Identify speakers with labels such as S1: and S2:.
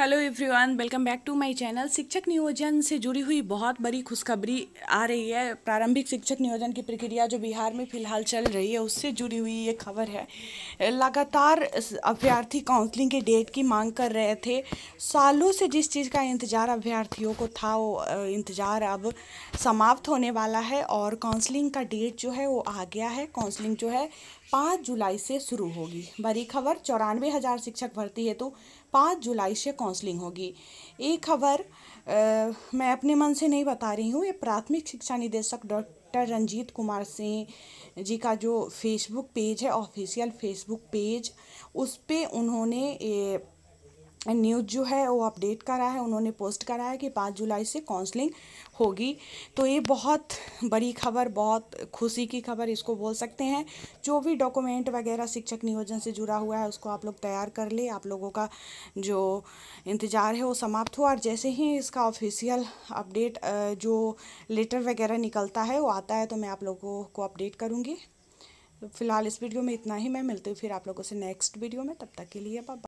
S1: hello everyone welcome back to my channel शिक्षक नियोजन से जुड़ी हुई बहुत बड़ी खुशखबरी आ रही है प्रारंभिक शिक्षक नियोजन की प्रक्रिया जो बिहार में फिलहाल चल रही है उससे जुड़ी हुई ये खबर है लगातार अभ्यर्थी काउंसलिंग के डेट की मांग कर रहे थे सालों से जिस चीज़ का इंतज़ार अभ्यर्थियों को था वो इंतज़ार अब समाप्त होने वाला है और काउंसलिंग का डेट जो है वो आ गया है काउंसलिंग जो है पाँच जुलाई से शुरू होगी बड़ी खबर चौरानवे हज़ार शिक्षक भर्ती है तो पाँच जुलाई से काउंसलिंग होगी ये खबर मैं अपने मन से नहीं बता रही हूँ ये प्राथमिक शिक्षा निदेशक डॉक्टर रंजीत कुमार सिंह जी का जो फेसबुक पेज है ऑफिशियल फेसबुक पेज उस पर पे उन्होंने ये न्यूज़ जो है वो अपडेट करा है उन्होंने पोस्ट करा है कि पाँच जुलाई से काउंसलिंग होगी तो ये बहुत बड़ी खबर बहुत खुशी की खबर इसको बोल सकते हैं जो भी डॉक्यूमेंट वगैरह शिक्षक नियोजन से जुड़ा हुआ है उसको आप लोग तैयार कर ले आप लोगों का जो इंतज़ार है वो समाप्त हो और जैसे ही इसका ऑफिशियल अपडेट जो लेटर वगैरह निकलता है वो आता है तो मैं आप लोगों को अपडेट करूँगी तो फिलहाल इस वीडियो में इतना ही मैं मिलती हूँ फिर आप लोगों से नेक्स्ट वीडियो में तब तक के लिए बाबा